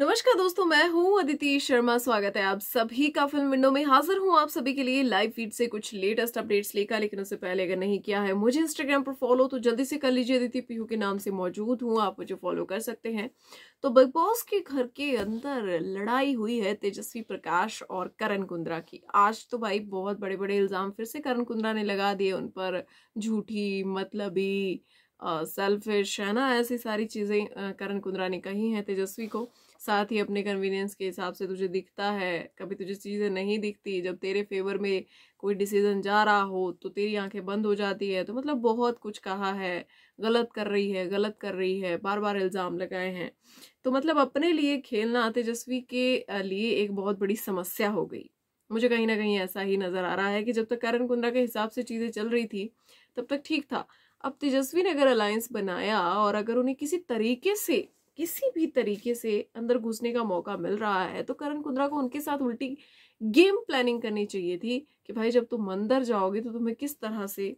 नमस्कार दोस्तों मैं हूं अदिति शर्मा स्वागत है आप सभी का फिल्म विंडो में हाजिर हूं आप सभी के लिए लाइव फीड से कुछ लेटेस्ट अपडेट्स लेकर लेकिन उससे पहले अगर नहीं किया है मुझे इंस्टाग्राम पर फॉलो तो जल्दी से कर लीजिए अदिति पीहू के नाम से मौजूद हूं आप मुझे फॉलो कर सकते हैं तो बिग बॉस के घर के अंदर लड़ाई हुई है तेजस्वी प्रकाश और करण कुंद्रा की आज तो भाई बहुत बड़े बड़े इल्ज़ाम फिर से करण कुंद्रा ने लगा दिए उन पर झूठी मतलबी सेल्फिश है ना ऐसी सारी चीज़ें करण कुंद्रा ने कही हैं तेजस्वी को साथ ही अपने कन्वीनियंस के हिसाब से तुझे दिखता है कभी तुझे चीज़ें नहीं दिखती जब तेरे फेवर में कोई डिसीजन जा रहा हो तो तेरी आंखें बंद हो जाती है तो मतलब बहुत कुछ कहा है गलत कर रही है गलत कर रही है बार बार इल्ज़ाम लगाए हैं तो मतलब अपने लिए खेलना तेजस्वी के लिए एक बहुत बड़ी समस्या हो गई मुझे कहीं ना कहीं ऐसा ही नज़र आ रहा है कि जब तक करण कुंद्रा के हिसाब से चीज़ें चल रही थी तब तक ठीक था अब तेजस्वी ने अगर अलायंस बनाया और अगर उन्हें किसी तरीके से किसी भी तरीके से अंदर घुसने का मौका मिल रहा है तो करण कुंद्रा को उनके साथ उल्टी गेम प्लानिंग करनी चाहिए थी कि भाई जब तुम अंदर जाओगे तो तुम्हें किस तरह से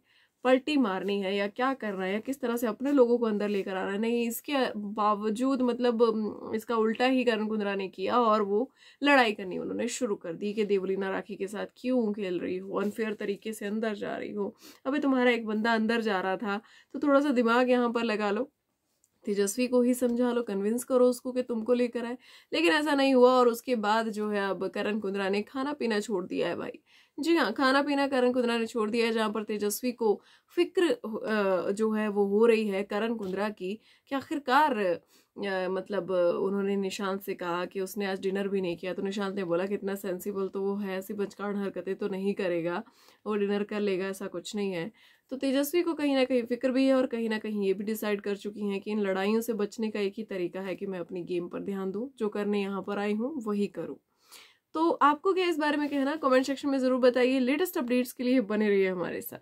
पलटी मारनी है या क्या करना है या किस तरह से अपने लोगों को अंदर लेकर आना है नहीं इसके बावजूद मतलब इसका उल्टा ही करण कुंद्रा ने किया और वो लड़ाई करनी उन्होंने शुरू कर दी कि देवलीना राखी के साथ क्यों खेल रही हो अनफेयर तरीके से अंदर जा रही हो अभी तुम्हारा एक बंदा अंदर जा रहा था तो थोड़ा सा दिमाग यहाँ पर लगा लो तेजस्वी को ही समझा लो कन्विंस करो उसको कि तुमको लेकर आए लेकिन ऐसा नहीं हुआ और उसके बाद जो है अब करण कुंद्रा ने खाना पीना छोड़ दिया है भाई जी हाँ खाना पीना करण कुंद्रा ने छोड़ दिया है जहाँ पर तेजस्वी को फिक्र जो है वो हो रही है करण कुंद्रा की कि आखिरकार मतलब उन्होंने निशांत से कहा कि उसने आज डिनर भी नहीं किया तो निशांत ने बोला कि इतना सेंसिबल तो वो है ऐसी बचकान हरकतें तो नहीं करेगा वो डिनर कर लेगा ऐसा कुछ नहीं है तो तेजस्वी को कहीं ना कहीं फिक्र भी है और कहीं ना कहीं ये भी डिसाइड कर चुकी हैं कि इन लड़ाइयों से बचने का एक ही तरीका है कि मैं अपनी गेम पर ध्यान दूँ जो करने यहाँ पर आई हूँ वही करूँ तो आपको क्या इस बारे में कहना कमेंट सेक्शन में ज़रूर बताइए लेटेस्ट अपडेट्स के लिए बने रहिए हमारे साथ